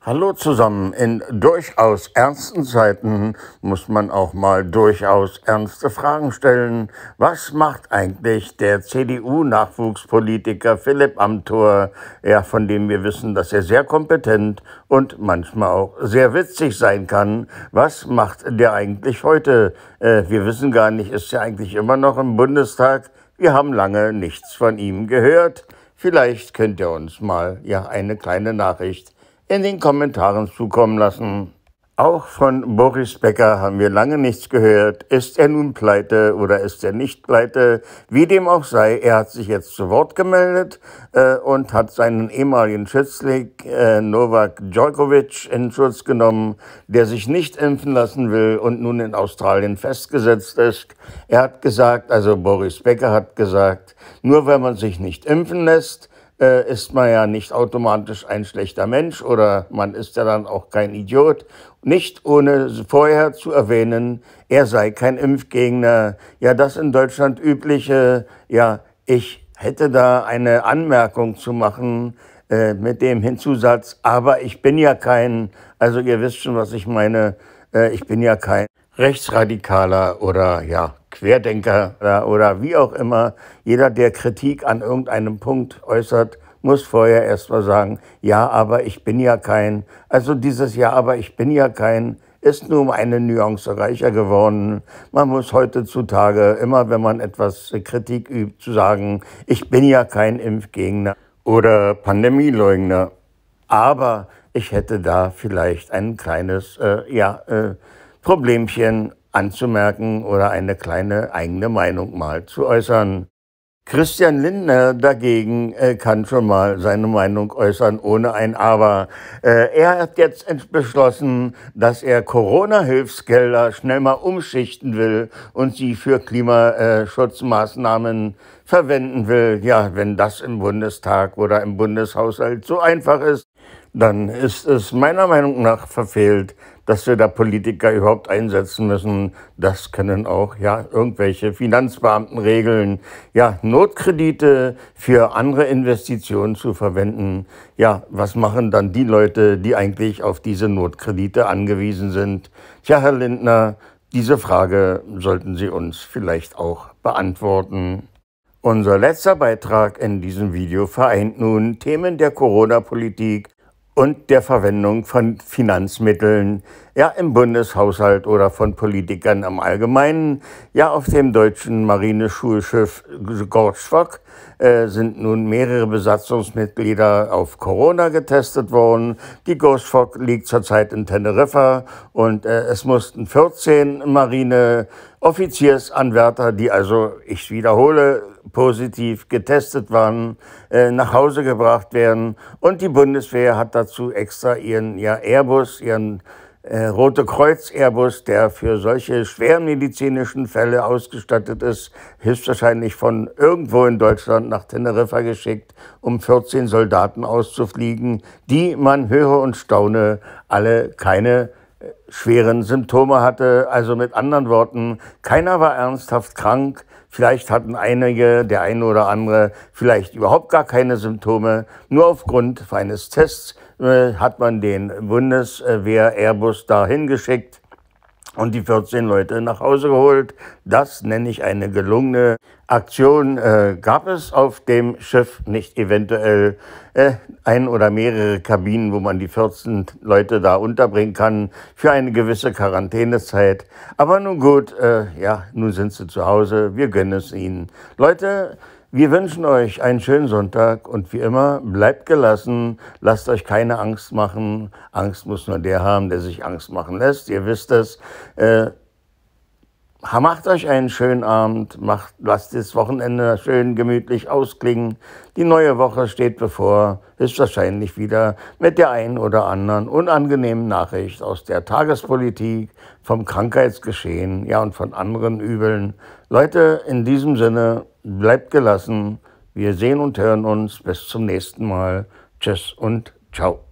Hallo zusammen. In durchaus ernsten Zeiten muss man auch mal durchaus ernste Fragen stellen. Was macht eigentlich der CDU-Nachwuchspolitiker Philipp Amthor, ja, von dem wir wissen, dass er sehr kompetent und manchmal auch sehr witzig sein kann? Was macht der eigentlich heute? Äh, wir wissen gar nicht, ist er eigentlich immer noch im Bundestag? Wir haben lange nichts von ihm gehört. Vielleicht könnt ihr uns mal ja eine kleine Nachricht in den Kommentaren zukommen lassen. Auch von Boris Becker haben wir lange nichts gehört. Ist er nun pleite oder ist er nicht pleite? Wie dem auch sei, er hat sich jetzt zu Wort gemeldet äh, und hat seinen ehemaligen Schützling äh, Novak Djokovic in Schutz genommen, der sich nicht impfen lassen will und nun in Australien festgesetzt ist. Er hat gesagt, also Boris Becker hat gesagt, nur wenn man sich nicht impfen lässt, äh, ist man ja nicht automatisch ein schlechter Mensch oder man ist ja dann auch kein Idiot. Nicht ohne vorher zu erwähnen, er sei kein Impfgegner. Ja, das in Deutschland übliche, ja, ich hätte da eine Anmerkung zu machen äh, mit dem Hinzusatz, aber ich bin ja kein, also ihr wisst schon, was ich meine, äh, ich bin ja kein Rechtsradikaler oder ja, Querdenker oder wie auch immer, jeder, der Kritik an irgendeinem Punkt äußert, muss vorher erst mal sagen, ja, aber ich bin ja kein. Also dieses Ja, aber ich bin ja kein ist nur um eine Nuance reicher geworden. Man muss heutzutage immer, wenn man etwas äh, Kritik übt, zu sagen, ich bin ja kein Impfgegner oder Pandemieleugner. Aber ich hätte da vielleicht ein kleines, äh, ja, äh, Problemchen anzumerken oder eine kleine eigene Meinung mal zu äußern. Christian Lindner dagegen äh, kann schon mal seine Meinung äußern ohne ein Aber. Äh, er hat jetzt beschlossen, dass er Corona-Hilfsgelder schnell mal umschichten will und sie für Klimaschutzmaßnahmen verwenden will. Ja, wenn das im Bundestag oder im Bundeshaushalt so einfach ist, dann ist es meiner Meinung nach verfehlt, dass wir da Politiker überhaupt einsetzen müssen. Das können auch ja irgendwelche Finanzbeamten regeln. Ja, Notkredite für andere Investitionen zu verwenden. Ja, was machen dann die Leute, die eigentlich auf diese Notkredite angewiesen sind? Tja, Herr Lindner, diese Frage sollten Sie uns vielleicht auch beantworten. Unser letzter Beitrag in diesem Video vereint nun Themen der Corona-Politik und der Verwendung von Finanzmitteln ja im Bundeshaushalt oder von Politikern im Allgemeinen, ja auf dem deutschen Marineschulschiff Gorschwock äh, sind nun mehrere Besatzungsmitglieder auf Corona getestet worden. Die Gorschwak liegt zurzeit in Teneriffa und äh, es mussten 14 Marine Offiziersanwärter, die also, ich wiederhole, positiv getestet waren, äh, nach Hause gebracht werden. Und die Bundeswehr hat dazu extra ihren ja, Airbus, ihren äh, Rote Kreuz-Airbus, der für solche schwermedizinischen Fälle ausgestattet ist, höchstwahrscheinlich von irgendwo in Deutschland nach Teneriffa geschickt, um 14 Soldaten auszufliegen, die, man höre und staune, alle keine schweren Symptome hatte. Also mit anderen Worten, keiner war ernsthaft krank. Vielleicht hatten einige, der eine oder andere, vielleicht überhaupt gar keine Symptome. Nur aufgrund eines Tests äh, hat man den Bundeswehr äh, Airbus dahin geschickt und die 14 Leute nach Hause geholt. Das nenne ich eine gelungene Aktion. Äh, gab es auf dem Schiff nicht eventuell äh, ein oder mehrere Kabinen, wo man die 14 Leute da unterbringen kann für eine gewisse Quarantänezeit? Aber nun gut, äh, ja, nun sind sie zu Hause. Wir gönnen es ihnen. Leute, wir wünschen euch einen schönen Sonntag und wie immer, bleibt gelassen, lasst euch keine Angst machen. Angst muss nur der haben, der sich Angst machen lässt. Ihr wisst es. Äh, macht euch einen schönen Abend, macht, lasst das Wochenende schön gemütlich ausklingen. Die neue Woche steht bevor, ist wahrscheinlich wieder mit der einen oder anderen unangenehmen Nachricht aus der Tagespolitik, vom Krankheitsgeschehen, ja und von anderen Übeln. Leute, in diesem Sinne, bleibt gelassen. Wir sehen und hören uns. Bis zum nächsten Mal. Tschüss und ciao.